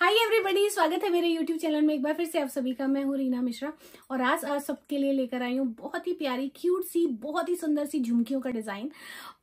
hi everybody स्वागत है मेरे यूट्यूब चैनल में एक बार फिर से आप सभी का मैं हूँ रीना मिश्रा और आज आज सबके लिए लेकर आई हूँ बहुत ही प्यारी क्यूट सी बहुत ही सुंदर सी झुमकियों का डिजाइन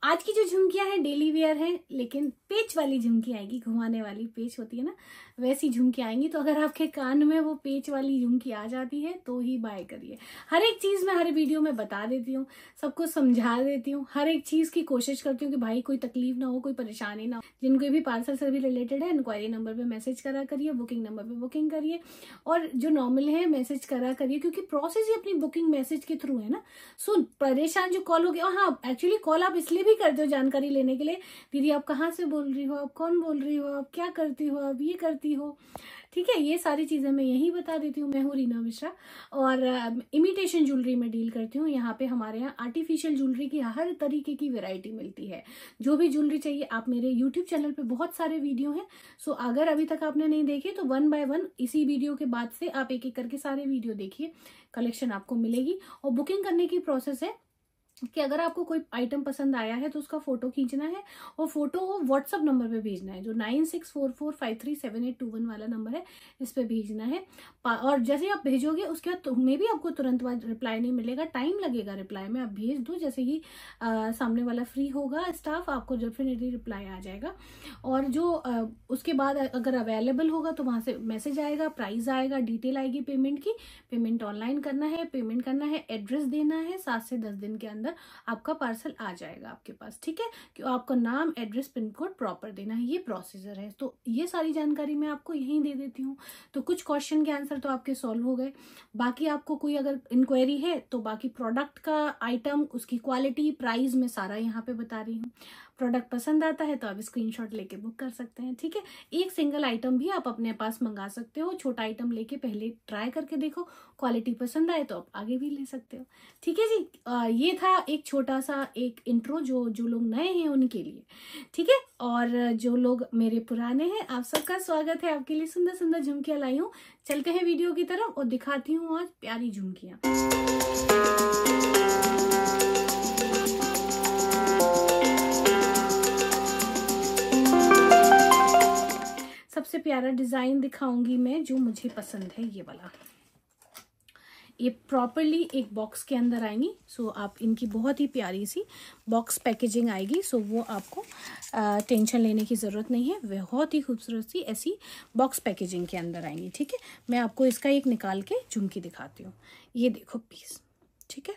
आज की जो झुमकियां हैं डेली वेयर हैं लेकिन पेच वाली झुमकी आएगी घुमाने वाली पेच होती है ना वैसी झुमकी आएंगी तो अगर आपके कान में वो पेच वाली झुमकी आ जाती है तो ही बाय करिए हर एक चीज में हर वीडियो में बता देती हूँ सबको समझा देती हूँ हर एक चीज की कोशिश करती हूँ कि भाई कोई तकलीफ ना हो कोई परेशानी ना हो जिनको भी पार्सल से भी रिलेटेड है इंक्वायरी नंबर पर मैसेज करा करा करिए बुकिंग नंबर पे बुकिंग करिए और जो नॉर्मल है मैसेज करा करिए क्योंकि प्रोसेस ही अपनी बुकिंग मैसेज के थ्रू है ना सो परेशान जो कॉल हो गया हाँ एक्चुअली कॉल आप इसलिए भी करते हो जानकारी लेने के लिए दीदी आप कहाँ से बोल रही हो आप कौन बोल रही हो आप क्या करती हो आप ये करती हो ठीक है ये सारी चीज़ें मैं यही बता देती हूँ मैं हूँ रीना मिश्रा और इमिटेशन ज्वेलरी में डील करती हूँ यहाँ पे हमारे यहाँ आर्टिफिशियल ज्वेलरी की हर तरीके की वैरायटी मिलती है जो भी ज्वेलरी चाहिए आप मेरे यूट्यूब चैनल पे बहुत सारे वीडियो हैं सो अगर अभी तक आपने नहीं देखे तो वन बाय वन इसी वीडियो के बाद से आप एक एक करके सारे वीडियो देखिए कलेक्शन आपको मिलेगी और बुकिंग करने की प्रोसेस है कि अगर आपको कोई आइटम पसंद आया है तो उसका फोटो खींचना है और फोटो व्हाट्सअप नंबर पे भेजना है जो nine six four four five three seven eight two one वाला नंबर है इस पर भेजना है और जैसे आप भेजोगे उसके बाद मे भी आपको तुरंत बाद रिप्लाई नहीं मिलेगा टाइम लगेगा रिप्लाई में आप भेज दो जैसे ही आ, सामने वाला फ्री होगा स्टाफ आपको डेफिनेटली रिप्लाई आ जाएगा और जो आ, उसके बाद अगर अवेलेबल होगा तो वहाँ से मैसेज आएगा प्राइस आएगा डिटेल आएगी पेमेंट की पेमेंट ऑनलाइन करना है पेमेंट करना है एड्रेस देना है सात से दस दिन के अंदर अंदर आपका पार्सल आ जाएगा आपके पास ठीक है कि आपका नाम एड्रेस पिन कोड प्रॉपर देना है ये प्रोसीजर है तो ये सारी जानकारी मैं आपको यहीं दे देती हूँ तो कुछ क्वेश्चन के आंसर तो आपके सॉल्व हो गए बाकी आपको कोई अगर इंक्वायरी है तो बाकी प्रोडक्ट का आइटम उसकी क्वालिटी प्राइस मैं सारा यहाँ पे बता रही हूँ प्रोडक्ट पसंद आता है तो आप स्क्रीनशॉट लेके बुक कर सकते हैं ठीक है एक सिंगल आइटम भी आप अपने पास मंगा सकते हो छोटा आइटम लेके पहले ट्राई करके देखो क्वालिटी पसंद आए तो आप आगे भी ले सकते हो ठीक है जी आ, ये था एक छोटा सा एक इंट्रो जो जो लोग नए हैं उनके लिए ठीक है और जो लोग मेरे पुराने हैं आप सबका स्वागत है आपके लिए सुंदर सुंदर झुमकिया लाई हूँ चलते हैं वीडियो की तरफ और दिखाती हूँ आज प्यारी झुमकियाँ सबसे प्यारा डिज़ाइन दिखाऊंगी मैं जो मुझे पसंद है ये वाला ये प्रॉपरली एक बॉक्स के अंदर आएंगी सो आप इनकी बहुत ही प्यारी सी बॉक्स पैकेजिंग आएगी सो वो आपको टेंशन लेने की ज़रूरत नहीं है बहुत ही खूबसूरत सी ऐसी बॉक्स पैकेजिंग के अंदर आएंगी ठीक है मैं आपको इसका एक निकाल के झुमकी दिखाती हूँ ये देखो पीस ठीक है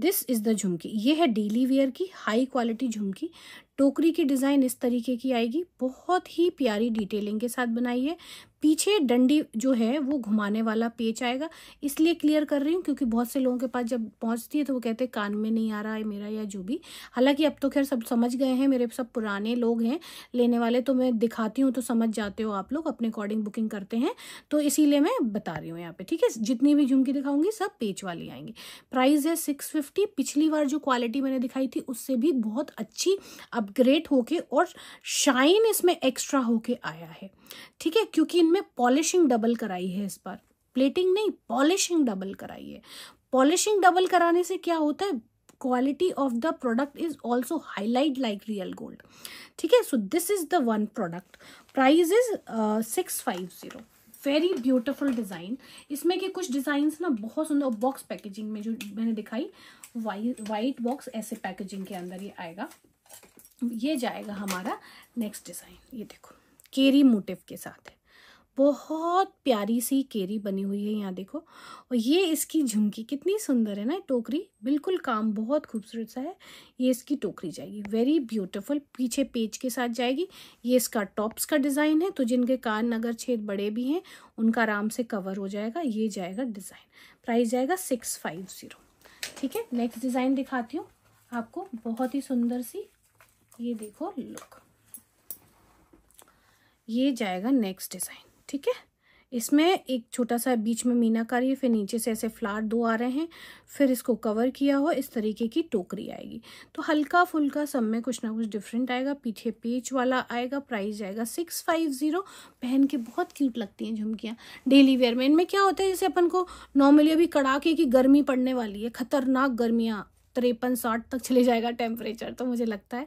दिस इज़ द झुमकी ये है डेली वेयर की हाई क्वालिटी झुमकी टोकरी की डिज़ाइन इस तरीके की आएगी बहुत ही प्यारी डिटेलिंग के साथ बनाई है पीछे डंडी जो है वो घुमाने वाला पेच आएगा इसलिए क्लियर कर रही हूँ क्योंकि बहुत से लोगों के पास जब पहुँचती है तो वो कहते हैं कान में नहीं आ रहा है मेरा या जो भी हालांकि अब तो खैर सब समझ गए हैं मेरे सब पुराने लोग हैं लेने वाले तो मैं दिखाती हूँ तो समझ जाते हो आप लोग अपने अकॉर्डिंग बुकिंग करते हैं तो इसीलिए मैं बता रही हूँ यहाँ पर ठीक है जितनी भी झुमकी दिखाऊंगी सब पेच वाली आएंगी प्राइस है सिक्स फिफ्टी पिछली बार जो क्वालिटी मैंने दिखाई थी उससे भी बहुत अच्छी अपग्रेड होके और शाइन इसमें एक्स्ट्रा होके आया है ठीक है क्योंकि इनमें पॉलिशिंग डबल कराई है इस बार प्लेटिंग नहीं पॉलिशिंग डबल कराई है पॉलिशिंग डबल कराने से क्या होता है quality of the product is also highlight like real gold ठीक है so this is the one product price is six five zero very beautiful design इसमें के कुछ डिज़ाइन ना बहुत सुंदर बॉक्स पैकेजिंग में जो मैंने दिखाई वाइ वाइट बॉक्स ऐसे पैकेजिंग के अंदर ये आएगा ये जाएगा हमारा नेक्स्ट डिज़ाइन ये देखो केरी मोटिव के साथ है बहुत प्यारी सी केरी बनी हुई है यहाँ देखो और ये इसकी झुमकी कितनी सुंदर है ना टोकरी बिल्कुल काम बहुत खूबसूरत सा है ये इसकी टोकरी जाएगी वेरी ब्यूटीफुल पीछे पेज के साथ जाएगी ये इसका टॉप्स का डिज़ाइन है तो जिनके कान अगर छेद बड़े भी हैं उनका आराम से कवर हो जाएगा ये जाएगा डिज़ाइन प्राइस जाएगा सिक्स फाइव ज़ीरो ठीक है नेक्स्ट डिज़ाइन दिखाती हूँ आपको बहुत ही सुंदर सी ये देखो लुक ये जाएगा नेक्स्ट डिज़ाइन ठीक है इसमें एक छोटा सा बीच में मीनाकारी फिर नीचे से ऐसे फ्लावर दो आ रहे हैं फिर इसको कवर किया हो इस तरीके की टोकरी आएगी तो हल्का फुल्का सब में कुछ ना कुछ डिफरेंट आएगा पीछे पेच वाला आएगा प्राइस आएगा सिक्स फाइव ज़ीरो पहन के बहुत क्यूट लगती हैं झुमकियाँ डेली वेयर में इनमें क्या होता है जैसे अपन को नॉर्मली अभी कड़ाके की गर्मी पड़ने वाली है ख़तरनाक गर्मियाँ तिरपन साठ तक चले जाएगा टेम्परेचर तो मुझे लगता है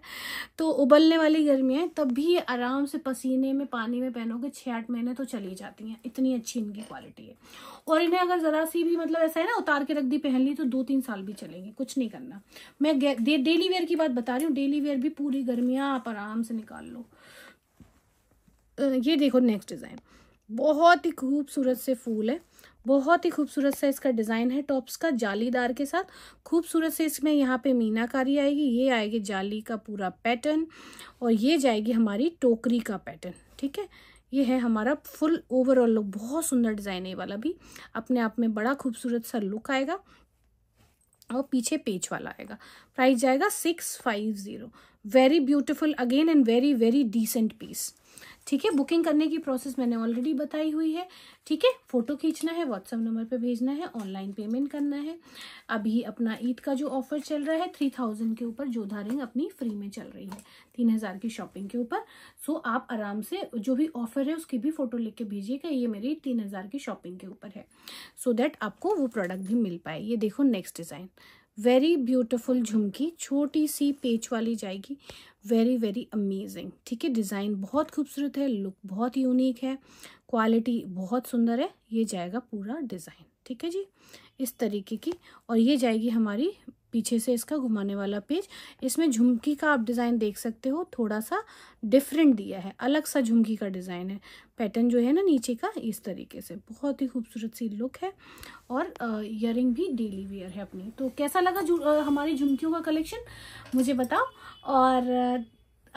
तो उबलने वाली है तब भी आराम से पसीने में पानी में पहनोगे छः आठ महीने तो चली जाती हैं इतनी अच्छी इनकी क्वालिटी है और इन्हें अगर ज़रा सी भी मतलब ऐसा है ना उतार के रख दी पहन ली तो दो तीन साल भी चलेंगे कुछ नहीं करना मैं डेली वेयर की बात बता रही हूँ डेली वेयर भी पूरी गर्मियाँ आप आराम से निकाल लो ये देखो नेक्स्ट डिज़ाइन बहुत ही खूबसूरत से फूल है बहुत ही खूबसूरत सा इसका डिज़ाइन है टॉप्स का जालीदार के साथ खूबसूरत से इसमें यहाँ पे मीनाकारी आएगी ये आएगी जाली का पूरा पैटर्न और ये जाएगी हमारी टोकरी का पैटर्न ठीक है ये है हमारा फुल ओवरऑल लुक बहुत सुंदर डिज़ाइन है वाला भी अपने आप में बड़ा खूबसूरत सा लुक आएगा और पीछे पेच वाला आएगा प्राइस जाएगा six five zero very beautiful again and very very decent piece ठीक है बुकिंग करने की प्रोसेस मैंने ऑलरेडी बताई हुई है ठीक है फोटो खींचना है व्हाट्सअप नंबर पे भेजना है ऑनलाइन पेमेंट करना है अभी अपना ईद का जो ऑफर चल रहा है थ्री थाउजेंड के ऊपर जोधा रिंग अपनी फ्री में चल रही है तीन हज़ार की शॉपिंग के ऊपर सो आप आराम से जो भी ऑफर है उसकी भी फ़ोटो लिख के भेजिएगा ये मेरी तीन हज़ार की शॉपिंग के ऊपर है सो so दैट आपको वो प्रोडक्ट भी मिल पाए ये देखो नेक्स्ट डिज़ाइन वेरी ब्यूटिफुल झुमकी छोटी सी पेच वाली जाएगी वेरी वेरी अमेजिंग ठीक है डिज़ाइन बहुत खूबसूरत है लुक बहुत यूनिक है क्वालिटी बहुत सुंदर है ये जाएगा पूरा डिज़ाइन ठीक है जी इस तरीके की और ये जाएगी हमारी पीछे से इसका घुमाने वाला पेज इसमें झुमकी का आप डिज़ाइन देख सकते हो थोड़ा सा डिफरेंट दिया है अलग सा झुमकी का डिज़ाइन है पैटर्न जो है ना नीचे का इस तरीके से बहुत ही खूबसूरत सी लुक है और इयर भी डेली वेयर है अपनी तो कैसा लगा जु, आ, हमारी झुमकियों का कलेक्शन मुझे बताओ और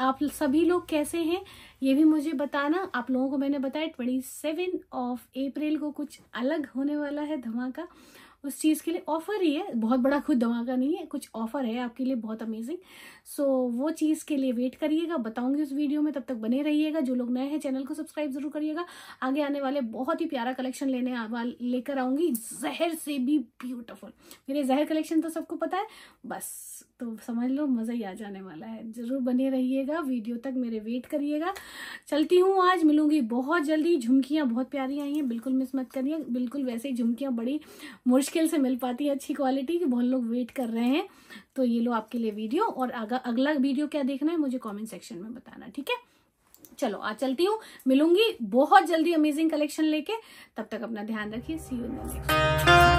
आप सभी लोग कैसे हैं ये भी मुझे बताना आप लोगों को मैंने बताया ट्वेंटी सेवन ऑफ अप्रैल को कुछ अलग होने वाला है धमाका उस चीज़ के लिए ऑफ़र ही है बहुत बड़ा खुद धमाका नहीं है कुछ ऑफ़र है आपके लिए बहुत अमेजिंग सो so, वो चीज़ के लिए वेट करिएगा बताऊंगी उस वीडियो में तब तक बने रहिएगा जो लोग नए हैं चैनल को सब्सक्राइब ज़रूर करिएगा आगे आने वाले बहुत ही प्यारा कलेक्शन लेने लेकर आऊँगी जहर से भी ब्यूटिफुल मेरे जहर कलेक्शन तो सबको पता है बस तो समझ लो मज़ा ही आ जाने वाला है ज़रूर बने रहिएगा वीडियो तक मेरे वेट करिएगा चलती हूँ आज मिलूंगी बहुत जल्दी झुमकियाँ बहुत प्यारी आई हैं बिल्कुल मिस मत करिए बिल्कुल वैसे ही झुमकियाँ बड़ी मुश्किल से मिल पाती है अच्छी क्वालिटी की बहुत लोग वेट कर रहे हैं तो ये लो आपके लिए वीडियो और अगला वीडियो क्या देखना है मुझे कॉमेंट सेक्शन में बताना ठीक है चलो आज चलती हूँ मिलूंगी बहुत जल्दी अमेजिंग कलेक्शन लेके तब तक अपना ध्यान रखिए सी यू नेक्स्ट